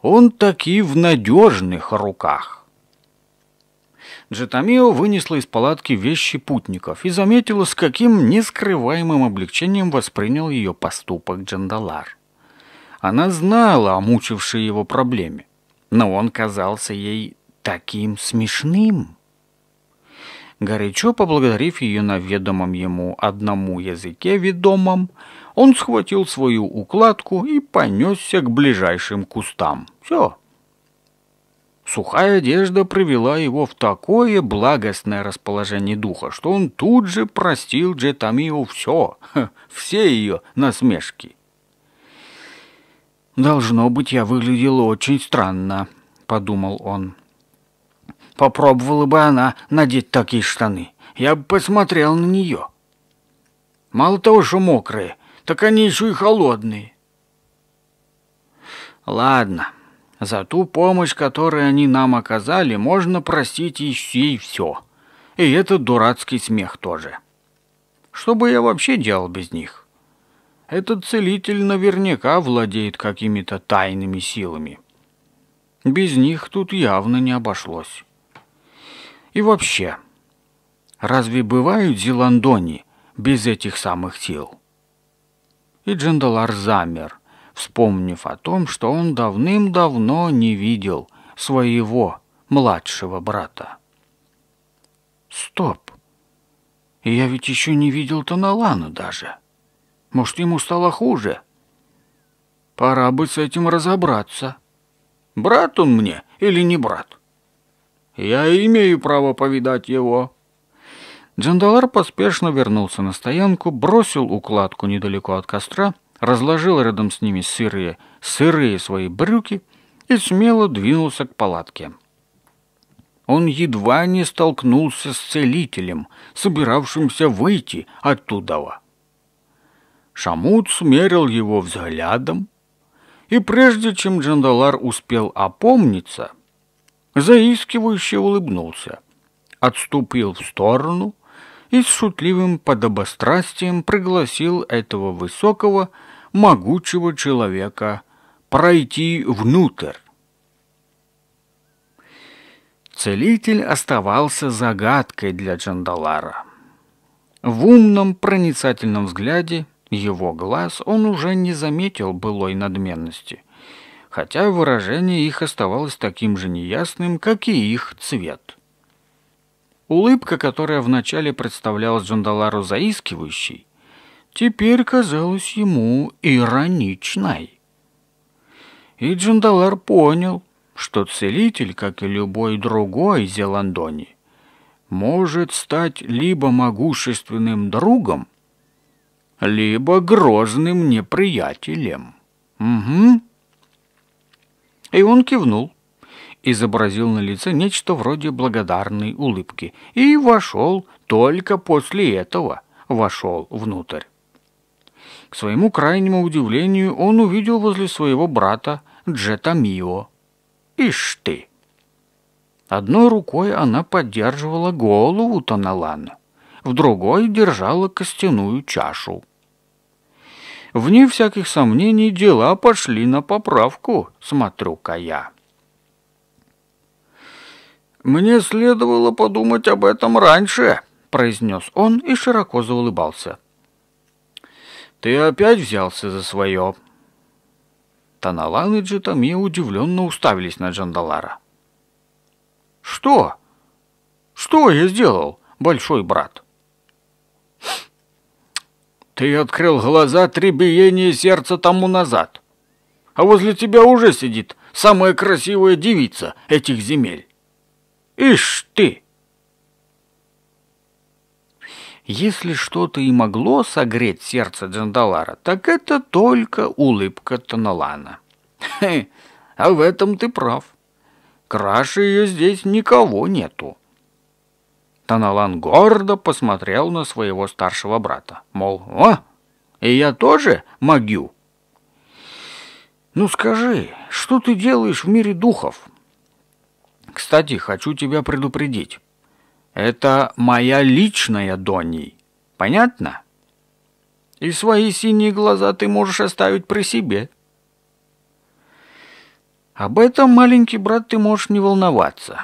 S1: он таки в надежных руках. Джетамио вынесла из палатки вещи путников и заметила, с каким нескрываемым облегчением воспринял ее поступок Джандалар. Она знала о мучившей его проблеме но он казался ей таким смешным. Горячо поблагодарив ее на ведомом ему одному языке ведомом, он схватил свою укладку и понесся к ближайшим кустам. Все. Сухая одежда привела его в такое благостное расположение духа, что он тут же простил Джетамио все, все ее насмешки. «Должно быть, я выглядел очень странно», — подумал он. «Попробовала бы она надеть такие штаны. Я бы посмотрел на нее. Мало того, что мокрые, так они еще и холодные». «Ладно, за ту помощь, которую они нам оказали, можно простить еще и все. И этот дурацкий смех тоже. Что бы я вообще делал без них?» этот целитель наверняка владеет какими-то тайными силами. Без них тут явно не обошлось. И вообще, разве бывают Зеландони без этих самых сил? И Джандалар замер, вспомнив о том, что он давным-давно не видел своего младшего брата. Стоп! Я ведь еще не видел Таналана даже. — может, ему стало хуже? Пора бы с этим разобраться. Брат он мне или не брат? Я имею право повидать его. Джандалар поспешно вернулся на стоянку, бросил укладку недалеко от костра, разложил рядом с ними сырые, сырые свои брюки и смело двинулся к палатке. Он едва не столкнулся с целителем, собиравшимся выйти оттуда. Шамут смерил его взглядом, и прежде чем Джандалар успел опомниться, заискивающе улыбнулся, отступил в сторону и с шутливым подобострастием пригласил этого высокого, могучего человека пройти внутрь. Целитель оставался загадкой для Джандалара. В умном, проницательном взгляде его глаз он уже не заметил былой надменности, хотя выражение их оставалось таким же неясным, как и их цвет. Улыбка, которая вначале представлялась Джандалару заискивающей, теперь казалась ему ироничной. И Джандалар понял, что целитель, как и любой другой Зеландони, может стать либо могущественным другом, либо грозным неприятелем. Угу. И он кивнул, изобразил на лице нечто вроде благодарной улыбки и вошел только после этого, вошел внутрь. К своему крайнему удивлению он увидел возле своего брата Джета Мио. «Ишь ты!» Одной рукой она поддерживала голову Таналана, в другой держала костяную чашу. Вне всяких сомнений дела пошли на поправку, смотрю-ка я. «Мне следовало подумать об этом раньше», — произнес он и широко заулыбался. «Ты опять взялся за свое». Таналан и Джитамия удивленно уставились на Джандалара. «Что? Что я сделал, большой брат?» Ты открыл глаза три биения сердца тому назад. А возле тебя уже сидит самая красивая девица этих земель. Ишь ты! Если что-то и могло согреть сердце Джандалара, так это только улыбка Таналана. Хе, а в этом ты прав. Краше ее здесь никого нету. Таналан гордо посмотрел на своего старшего брата. Мол, «О, и я тоже могю?» «Ну скажи, что ты делаешь в мире духов?» «Кстати, хочу тебя предупредить. Это моя личная Донни. Понятно?» «И свои синие глаза ты можешь оставить при себе». «Об этом, маленький брат, ты можешь не волноваться».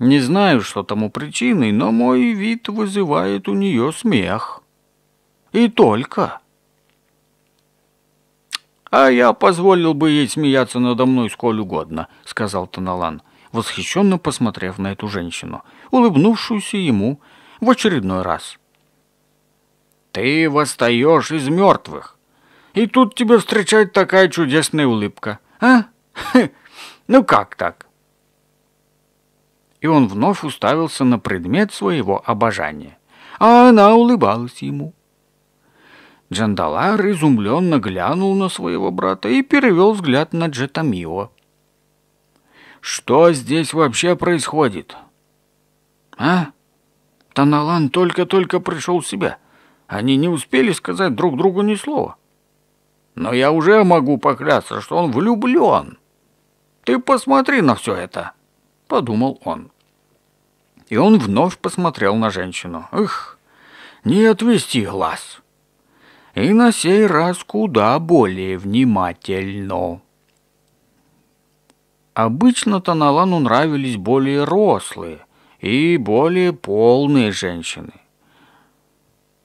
S1: Не знаю, что тому причиной, но мой вид вызывает у нее смех. И только. А я позволил бы ей смеяться надо мной сколь угодно, сказал Таналан, восхищенно посмотрев на эту женщину, улыбнувшуюся ему в очередной раз. Ты восстаешь из мертвых. И тут тебя встречает такая чудесная улыбка. А? Ну как так? и он вновь уставился на предмет своего обожания. А она улыбалась ему. Джандалар изумленно глянул на своего брата и перевел взгляд на Джетамио. «Что здесь вообще происходит?» «А? Таналан только-только пришел в себя. Они не успели сказать друг другу ни слова. Но я уже могу поклясться, что он влюблен. Ты посмотри на все это!» подумал он. И он вновь посмотрел на женщину. Эх, не отвести глаз. И на сей раз куда более внимательно. Обычно Таналану нравились более рослые и более полные женщины.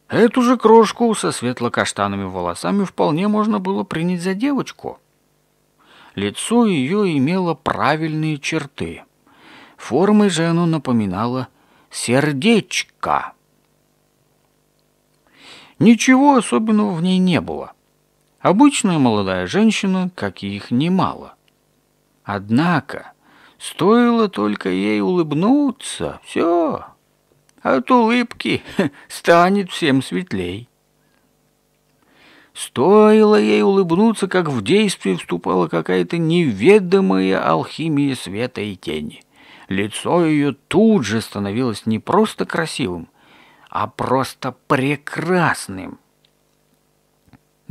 S1: Эту же крошку со светло-каштановыми волосами вполне можно было принять за девочку. Лицо ее имело правильные черты – Формой же оно напоминало сердечко. Ничего особенного в ней не было. Обычная молодая женщина, как и их немало. Однако, стоило только ей улыбнуться, все. От улыбки станет всем светлей. Стоило ей улыбнуться, как в действие вступала какая-то неведомая алхимия света и тени лицо ее тут же становилось не просто красивым, а просто прекрасным.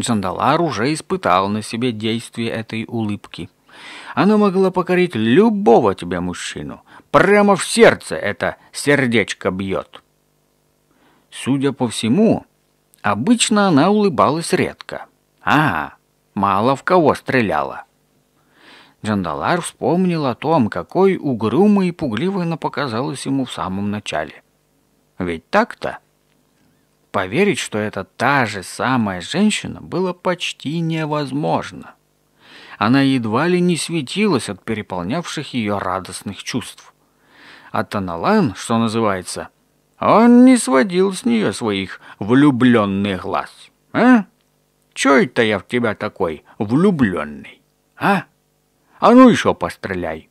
S1: Джандалар уже испытал на себе действие этой улыбки. Она могла покорить любого тебя мужчину. Прямо в сердце это сердечко бьет. Судя по всему, обычно она улыбалась редко. а мало в кого стреляла. Джандалар вспомнил о том, какой угрюмой и пугливой она показалась ему в самом начале. Ведь так-то? Поверить, что это та же самая женщина, было почти невозможно. Она едва ли не светилась от переполнявших ее радостных чувств. А Таналан, что называется, он не сводил с нее своих влюбленных глаз. А? Че это я в тебя такой влюбленный? А? А ну еще постреляй!»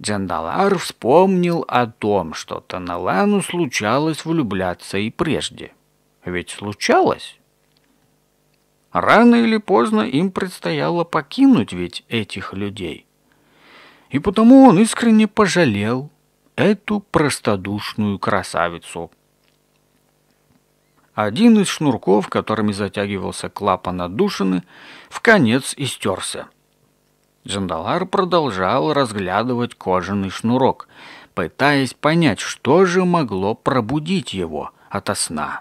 S1: Джандалар вспомнил о том, что Таналану случалось влюбляться и прежде. Ведь случалось. Рано или поздно им предстояло покинуть ведь этих людей. И потому он искренне пожалел эту простодушную красавицу – один из шнурков, которыми затягивался клапан отдушины, в конец истерся. Джандалар продолжал разглядывать кожаный шнурок, пытаясь понять, что же могло пробудить его ото сна.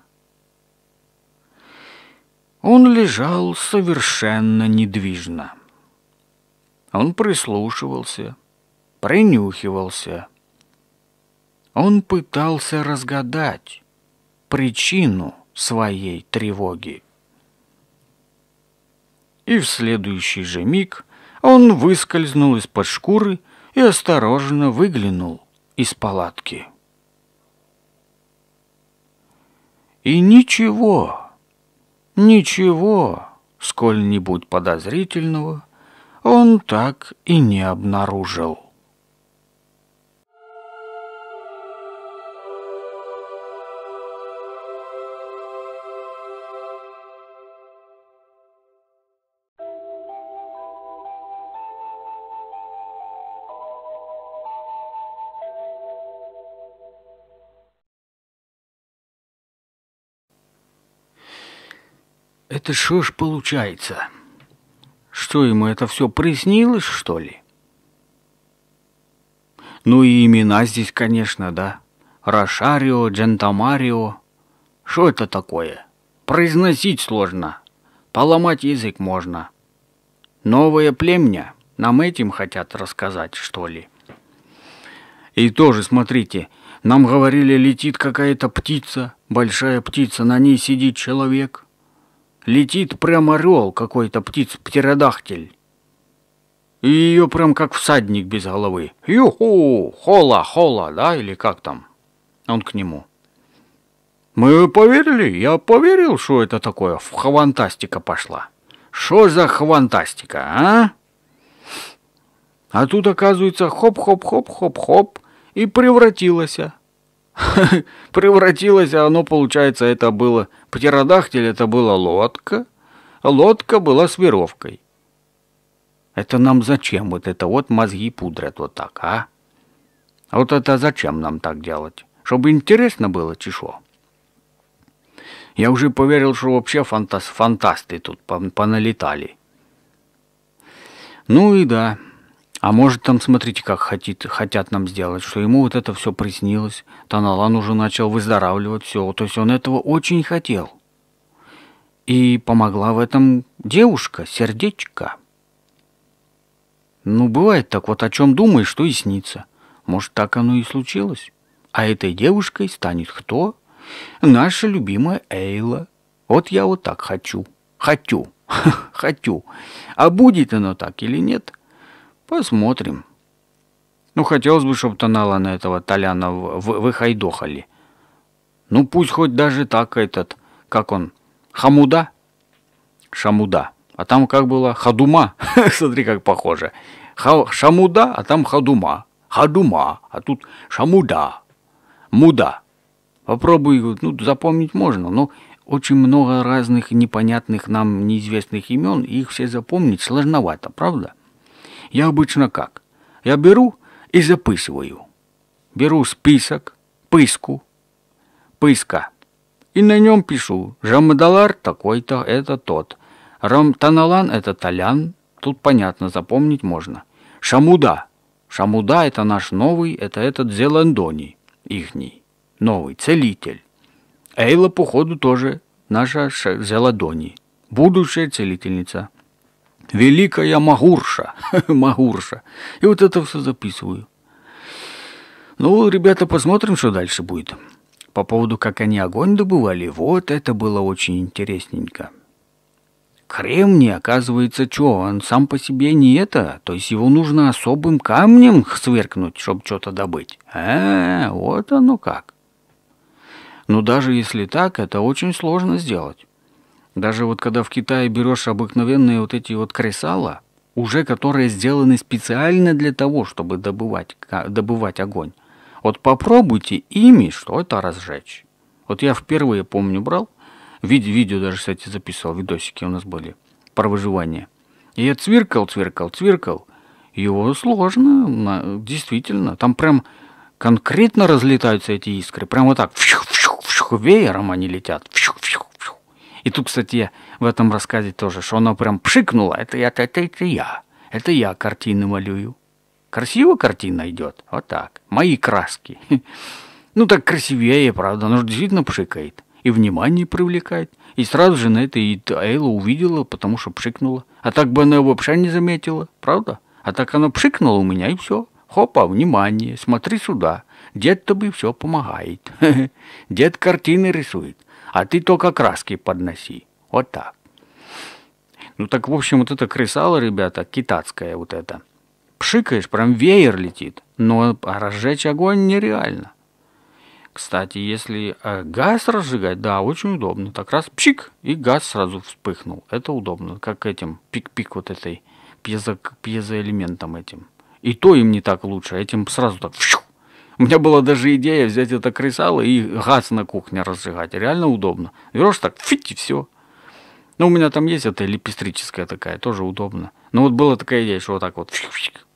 S1: Он лежал совершенно недвижно. Он прислушивался, принюхивался. Он пытался разгадать причину – своей тревоги. И в следующий же миг он выскользнул из-под шкуры и осторожно выглянул из палатки. И ничего, ничего сколь-нибудь подозрительного он так и не обнаружил. Это что ж получается? Что ему это все приснилось, что ли? Ну и имена здесь, конечно, да. Рошарио, Джентамарио. Что это такое? Произносить сложно. Поломать язык можно. Новое племя? Нам этим хотят рассказать, что ли? И тоже, смотрите, нам говорили, летит какая-то птица, большая птица, на ней сидит человек. Летит прям орел какой-то птиц-птеродахтель. И ее прям как всадник без головы. Юху! Хола, хола, да, или как там? Он к нему. Мы поверили, я поверил, что это такое. В хвантастика пошла. Что за хвантастика, а? А тут, оказывается, хоп-хоп-хоп-хоп-хоп и превратилась. Превратилось, а оно, получается, это было... Птеродактиль это была лодка, лодка была с веровкой. Это нам зачем вот это вот мозги пудрят вот так, а? а вот это зачем нам так делать? Чтобы интересно было, чешо? Я уже поверил, что вообще фантас фантасты тут поналетали. Ну и да... А может там, смотрите, как хотит, хотят нам сделать, что ему вот это все приснилось. Таналан уже начал выздоравливать, все. То есть он этого очень хотел. И помогла в этом девушка, сердечко. Ну, бывает так, вот о чем думаешь, что и снится. Может, так оно и случилось. А этой девушкой станет кто? Наша любимая Эйла. Вот я вот так хочу. Хочу. Хочу. А будет оно так или нет – Посмотрим. Ну, хотелось бы, чтобы Тонала на этого Толяна выхайдохали. Ну, пусть хоть даже так этот, как он, Хамуда? Шамуда. А там как было? Хадума. Смотри, как похоже. Ха шамуда, а там Хадума. Хадума, а тут Шамуда. Муда. Попробуй, ну, запомнить можно, но очень много разных непонятных нам неизвестных имен, и их все запомнить сложновато, правда? Я обычно как? Я беру и записываю. Беру список, пыску, пыска. И на нем пишу. Жамадалар такой-то, это тот. Рамтаналан – это Толян. Тут понятно, запомнить можно. Шамуда. Шамуда – это наш новый, это этот Зеландони, ихний. Новый, целитель. Эйла, походу, тоже наша Зеландоний. Будущая целительница – Великая Магурша. Магурша. И вот это все записываю. Ну, ребята, посмотрим, что дальше будет. По поводу, как они огонь добывали, вот это было очень интересненько. Кремний, оказывается, что, он сам по себе не это, то есть его нужно особым камнем сверкнуть, чтобы что-то добыть. А, вот оно как. Но ну, даже если так, это очень сложно сделать. Даже вот когда в Китае берешь обыкновенные вот эти вот кресала, уже которые сделаны специально для того, чтобы добывать, добывать огонь, вот попробуйте ими что-то разжечь. Вот я впервые, помню, брал, вид видео даже, кстати, записывал видосики у нас были про выживание. И я цвиркал, цвиркал, цвиркал. Его сложно, действительно. Там прям конкретно разлетаются эти искры. Прям вот так фью, фью, фью, веером они летят. Фью. И тут, кстати, я в этом рассказе тоже, что она прям пшикнула. Это, это, это, это я. Это я картины малюю. Красиво картина идет. Вот так. Мои краски. Ну так красивее, правда. Она же действительно пшикает. И внимание привлекает. И сразу же на это и Эйла увидела, потому что пшикнула. А так бы она вообще не заметила, правда? А так она пшикнула у меня, и все. Хопа, внимание, смотри сюда. Дед тебе все помогает. Дед картины рисует а ты только краски подноси. Вот так. Ну так, в общем, вот это крысала, ребята, китайское вот эта. Пшикаешь, прям веер летит. Но разжечь огонь нереально. Кстати, если э, газ разжигать, да, очень удобно. Так раз пшик, и газ сразу вспыхнул. Это удобно, как этим пик-пик вот этой пьезо, пьезоэлементом этим. И то им не так лучше, а этим сразу так фью, у меня была даже идея взять это кресало и газ на кухне разжигать. Реально удобно. Берешь так, фить и все. Ну, у меня там есть эта лепестрическая такая, тоже удобно. Но ну, вот была такая идея, что вот так вот.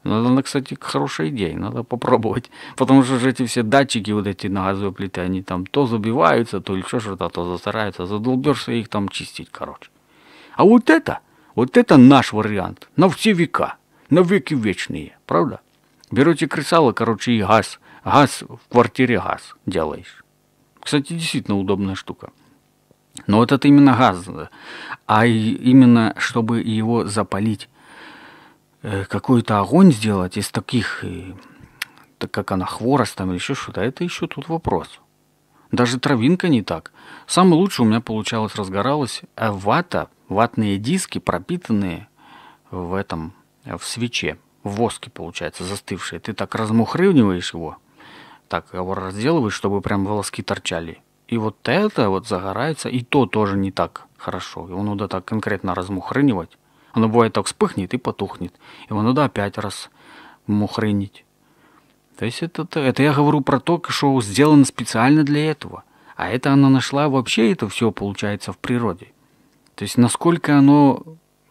S1: Надо, ну, она, кстати, хорошая идея, надо попробовать. Потому что же эти все датчики вот эти на газовой плите, они там то забиваются, то еще что-то, то засораются. Задолбешься их там чистить, короче. А вот это, вот это наш вариант. На все века, на веки вечные, правда? Берете кресало, короче, и газ газ, в квартире газ делаешь. Кстати, действительно удобная штука. Но этот именно газ, а именно чтобы его запалить, э, какой-то огонь сделать из таких, э, как она хворост там или еще что-то, это еще тут вопрос. Даже травинка не так. Самое лучшее у меня получалось разгоралось а э, вата, ватные диски, пропитанные в этом, в свече, в воске получается, застывшие. Ты так размухрывниваешь его, так его разделываешь, чтобы прям волоски торчали. И вот это вот загорается, и то тоже не так хорошо. Его надо так конкретно размухрынивать. Оно бывает так вспыхнет и потухнет. Его надо опять раз мухрынить. То есть это, это я говорю про то, что сделано специально для этого. А это она нашла вообще это все получается в природе. То есть насколько оно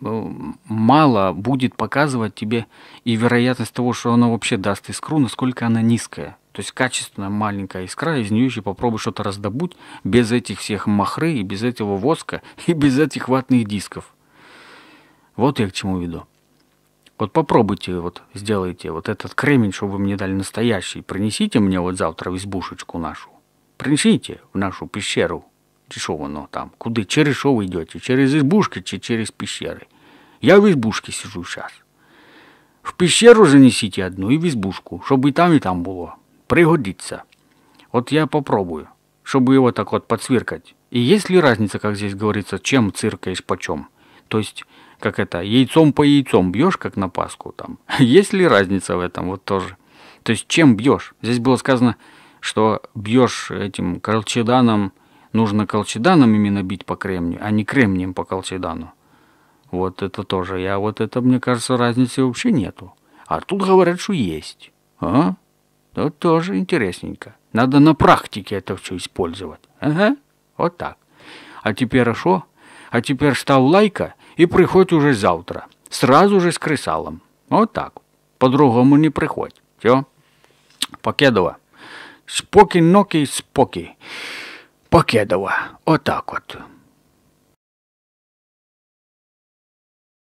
S1: э, мало будет показывать тебе и вероятность того, что оно вообще даст искру, насколько она низкая. То есть качественная маленькая искра, из нее еще попробуй что-то раздобуть без этих всех махры и без этого воска и без этих ватных дисков. Вот я к чему веду. Вот попробуйте, вот сделайте вот этот кремень, чтобы вы мне дали настоящий. Принесите мне вот завтра в избушечку нашу. Принесите в нашу пещеру. Чешово, но ну, там. Куда? Через что вы идете? Через избушки, чи через пещеры? Я в избушке сижу сейчас. В пещеру занесите одну и в избушку, чтобы и там, и там было. Пригодится. Вот я попробую, чтобы его так вот подсвиркать. И есть ли разница, как здесь говорится, чем циркаешь почем? То есть, как это, яйцом по яйцом бьешь, как на Пасху там? Есть ли разница в этом вот тоже? То есть, чем бьешь? Здесь было сказано, что бьешь этим колчеданом, нужно колчеданом именно бить по кремнию, а не кремнием по колчедану. Вот это тоже. Я вот это, мне кажется, разницы вообще нету. А тут говорят, что есть. А? Ну, тоже интересненько. Надо на практике это все использовать. Ага, вот так. А теперь а А теперь став лайка и приходь уже завтра. Сразу же с крысалом. Вот так. По-другому не приходь. Все. Покедова. Споки-ноки-споки. Покедова. Вот так вот.